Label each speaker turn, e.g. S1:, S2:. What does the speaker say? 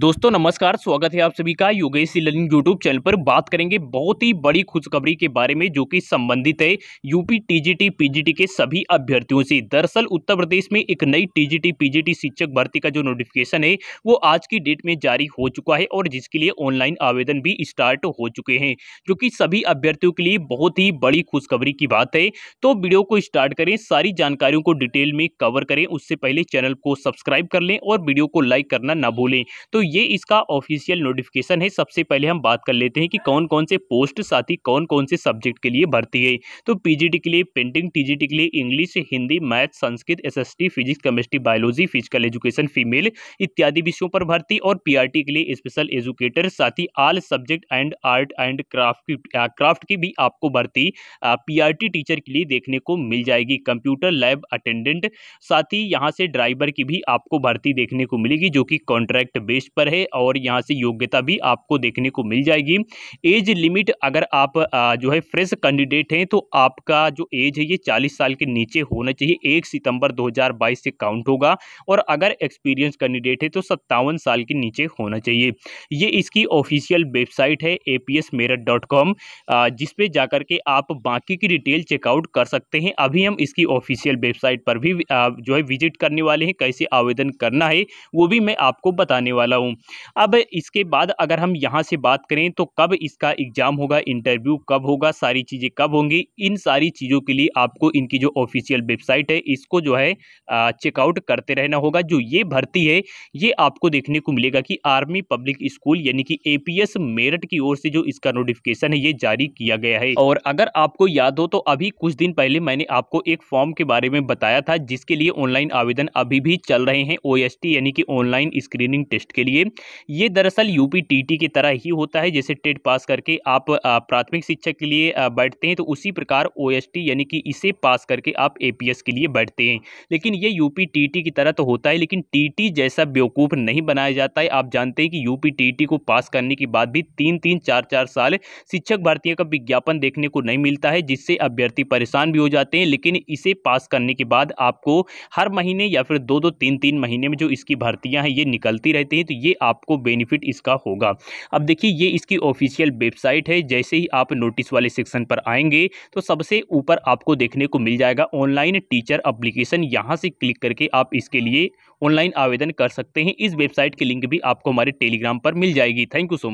S1: दोस्तों नमस्कार स्वागत है आप सभी का योगेश लर्निंग यूट्यूब चैनल पर बात करेंगे बहुत ही बड़ी खुशखबरी के बारे में जो कि संबंधित है यूपी टीजीटी पीजीटी के सभी अभ्यर्थियों से दरअसल उत्तर प्रदेश में एक नई टीजीटी पीजीटी शिक्षक भर्ती का जो नोटिफिकेशन है वो आज की डेट में जारी हो चुका है और जिसके लिए ऑनलाइन आवेदन भी स्टार्ट हो चुके हैं जो कि सभी अभ्यर्थियों के लिए बहुत ही बड़ी खुशखबरी की बात है तो वीडियो को स्टार्ट करें सारी जानकारियों को डिटेल में कवर करें उससे पहले चैनल को सब्सक्राइब कर लें और वीडियो को लाइक करना ना भूलें तो ये इसका ऑफिशियल नोटिफिकेशन है सबसे पहले हम बात कर लेते हैं कि कौन कौन से पोस्ट साथ ही कौन कौन से सब्जेक्ट के लिए भर्ती है तो पीजीटी के लिए पेंटिंग टीजीटी के लिए English Hindi math Sanskrit SST physics chemistry biology physical education female इत्यादि विषयों पर भर्ती और पी के लिए स्पेशल एजुकेटर साथ ही all subject and art and craft craft की भी आपको भर्ती पी टीचर के लिए देखने को मिल जाएगी कंप्यूटर लैब अटेंडेंट साथ ही यहाँ से ड्राइवर की भी आपको भर्ती देखने को मिलेगी जो कि कॉन्ट्रैक्ट बेस पर है और यहाँ से योग्यता भी आपको देखने को मिल जाएगी एज लिमिट अगर आप जो है फ्रेश कैंडिडेट हैं तो आपका जो एज है ये चालीस साल के नीचे होना चाहिए एक सितंबर 2022 से काउंट होगा और अगर एक्सपीरियंस कैंडिडेट है तो सत्तावन साल के नीचे होना चाहिए ये इसकी ऑफिशियल वेबसाइट है A P S Meerut dot com जिसपे जाकर के आप बाकी की डिटेल चेकआउट कर सकते हैं अभी हम इसकी ऑफिशियल वेबसाइट पर भी जो है विजिट करने वाले हैं कैसे आवेदन करना है वो भी मैं आपको बताने वाला हूँ अब इसके बाद अगर हम यहाँ से बात करें तो कब इसका एग्ज़ाम होगा इंटरव्यू कब होगा सारी चीज़ें कब होंगी इन सारी चीज़ों के लिए आपको इनकी जो ऑफिशियल वेबसाइट है इसको जो है चेकआउट करते रहना होगा जो ये भर्ती है ये आपको देखने को मिलेगा कि आर्मी पब्लिक स्कूल यानी कि ए मेरठ की ओर से जो इसका नोटिफिकेशन है ये जारी किया गया है और अगर आपको याद हो तो अभी कुछ दिन पहले मैंने आपको एक फॉर्म के बारे में बताया था जिसके लिए ऑनलाइन आवेदन अभी भी चल रहे हैं ओ यानी कि ऑनलाइन स्क्रीनिंग टेस्ट के लिए लिए ये दरअसल यूपी टीटी की तरह ही होता है जैसे टेट पास करके आप प्राथमिक शिक्षा के लिए बैठते हैं तो उसी प्रकार ओ यानी कि इसे पास करके आप ए के लिए बैठते हैं लेकिन ये यूपी टीटी की तरह तो होता है लेकिन टी जैसा बेवकूफ़ नहीं बनाया जाता है आप जानते हैं कि यूपी टी को पास करने के बाद भी तीन तीन चार चार साल शिक्षक भारतीय का विज्ञापन देखने को नहीं मिलता है जिससे अभ्यर्थी परेशान भी हो जाते हैं लेकिन इसे पास करने के बाद आपको हर महीने या फिर दो दो तीन तीन महीने में जो इसकी भर्तियां हैं ये निकलती रहती हैं तो ये आपको बेनिफिट इसका होगा अब देखिए ये इसकी ऑफिशियल वेबसाइट है जैसे ही आप नोटिस वाले सेक्शन पर आएंगे तो सबसे ऊपर आपको देखने को मिल जाएगा ऑनलाइन टीचर अप्लीकेशन यहाँ से क्लिक करके आप इसके लिए ऑनलाइन आवेदन कर सकते हैं इस वेबसाइट की लिंक भी आपको हमारे टेलीग्राम पर मिल जाएगी थैंक यू सो मच